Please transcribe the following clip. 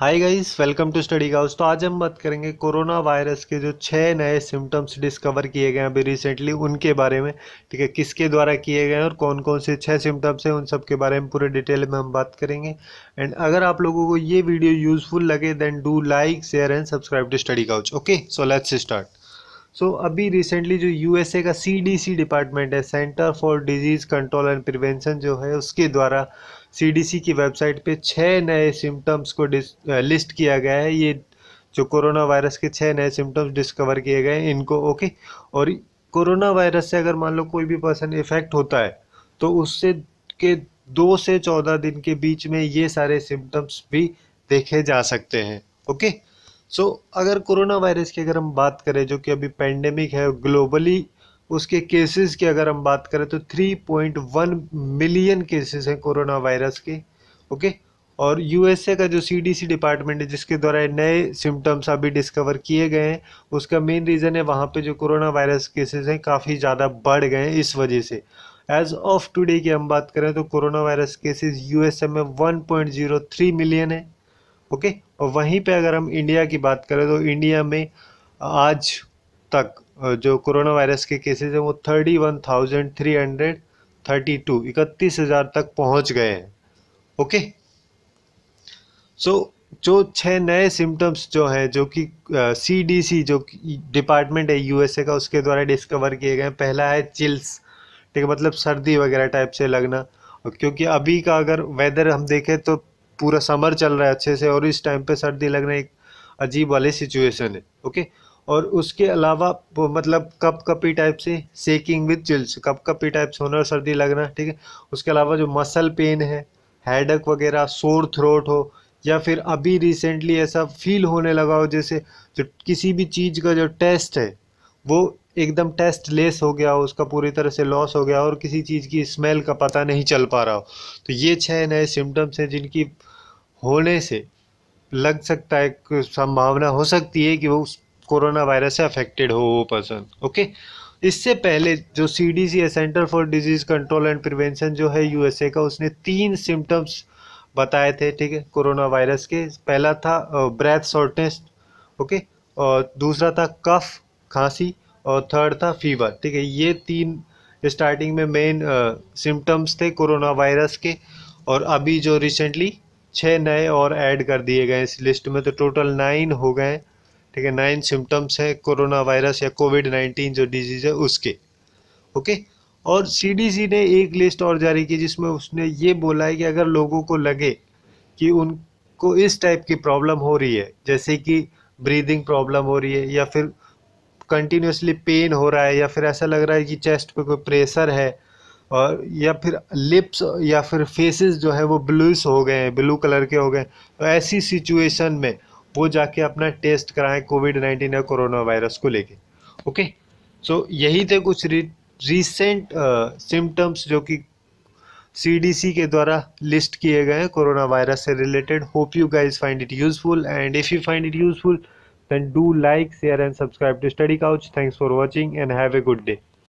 hi guys welcome to study Gauss तो आज हम बात करेंगे कोरोना वायरस के जो छः नए सिम्टम्स डिस्कवर किए गए हैं अभी रिसेंटली उनके बारे में ठीक है किसके द्वारा किए गए हैं और कौन कौन से छः सिम्टम्स हैं उन सब के बारे में पूरे डिटेल में हम बात करेंगे एंड अगर आप लोगों को ये वीडियो यूजफुल लगे then do like share and subscribe to study Gauss okay so let's start so so, अभी रिसेंटली जो यूएसए का सीडीसी डिपार्टमेंट है centre for disease control and prevention जो है उसके द्वारा सीडीसी की वेबसाइट पे छः नए सिम्टम्स को लिस्ट किया गया है ये जो कोरोना वायरस के छः नए सिम्टम्स डिस्कवर किए गए हैं इनको ओके और कोरोना वायरस से अगर मान लो कोई भी पर्सन इफेक्ट होता है तो उससे के दो से चौदह दिन के बीच में ये सारे सिम्टम्स भी देखे जा सकते हैं ओके सो so, अगर कोरोना वायरस की अगर हम बात करें जो कि अभी पेंडेमिक है ग्लोबली उसके केसेस की अगर हम बात करें तो 3.1 मिलियन केसेस हैं कोरोना वायरस के ओके और यूएसए का जो सीडीसी डिपार्टमेंट है जिसके द्वारा नए सिम्टम्स अभी डिस्कवर किए गए हैं उसका मेन रीज़न है वहाँ पे जो कोरोना वायरस केसेस हैं काफ़ी ज़्यादा बढ़ गए हैं इस वजह से एज ऑफ टुडे की हम बात करें तो कोरोना वायरस केसेज यू में वन मिलियन है ओके और वहीं पे अगर हम इंडिया की बात करें तो इंडिया में आज तक जो कोरोना वायरस के केसेस हैं वो thirty one thousand three hundred thirty two इकतीस हज़ार तक पहुंच गए हैं ओके सो जो छह नए सिम्टम्स जो हैं जो कि सी डी सी जो डिपार्टमेंट है यूएसए का उसके द्वारा डिस्कवर किए गए हैं पहला है चिल्स ठीक है मतलब सर्दी वगैरह टाइप से लगना क्योंकि अभी का अगर वेदर हम देखें तो पूरा समर चल रहा है अच्छे से और इस टाइम पे सर्दी लगना एक अजीब वाली सिचुएशन है ओके और उसके अलावा मतलब कप कपी टाइप से सेकिंग विद चिल्स कप कपी टाइप से होना सर्दी लगना ठीक है उसके अलावा जो मसल पेन है हेडक वगैरह सोर थ्रोट हो या फिर अभी रिसेंटली ऐसा फील होने लगा हो जैसे जो किसी भी चीज़ का जो टेस्ट है वो एकदम टेस्ट लेस हो गया हो उसका पूरी तरह से लॉस हो गया और किसी चीज़ की स्मेल का पता नहीं चल पा रहा हो तो ये छः नए सिम्टम्स हैं जिनकी होने से लग सकता है संभावना हो सकती है कि वो उस कोरोना वायरस से अफेक्टेड हो वो पर्सन ओके इससे पहले जो सी डी सी है centre for disease control and prevention जो है यूएसए का उसने तीन सिम्टम्स बताए थे ठीक है कोरोना वायरस के पहला था ब्रेथ शॉर्टनेस ओके और दूसरा था कफ खांसी और थर्ड था फीवर ठीक है ये तीन स्टार्टिंग में मेन सिम्टम्स थे कोरोना वायरस के और अभी जो रिसेंटली छः नए और ऐड कर दिए गए इस लिस्ट में तो टोटल नाइन हो गए ठीक है नाइन सिम्टम्स हैं कोरोना वायरस या कोविड नाइन्टीन जो डिजीज़ है उसके ओके और सीडीसी ने एक लिस्ट और जारी की जिसमें उसने ये बोला है कि अगर लोगों को लगे कि उनको इस टाइप की प्रॉब्लम हो रही है जैसे कि ब्रीदिंग प्रॉब्लम हो रही है या फिर कंटिन्यूसली पेन हो रहा है या फिर ऐसा लग रहा है कि चेस्ट पर कोई प्रेशर है और या फिर लिप्स या फिर फेसेस जो है वो ब्लूस हो गए हैं ब्लू कलर के हो गए तो ऐसी सिचुएशन में वो जाके अपना टेस्ट कराएं कोविड नाइन्टीन या कोरोना वायरस को लेके ओके सो यही थे कुछ रिसेंट सिम्टम्स जो कि सीडीसी के द्वारा लिस्ट किए गए हैं कोरोना वायरस से related hope you guys find it useful and if you find it useful then do like share and subscribe to study Gauss thanks for watching and have a good day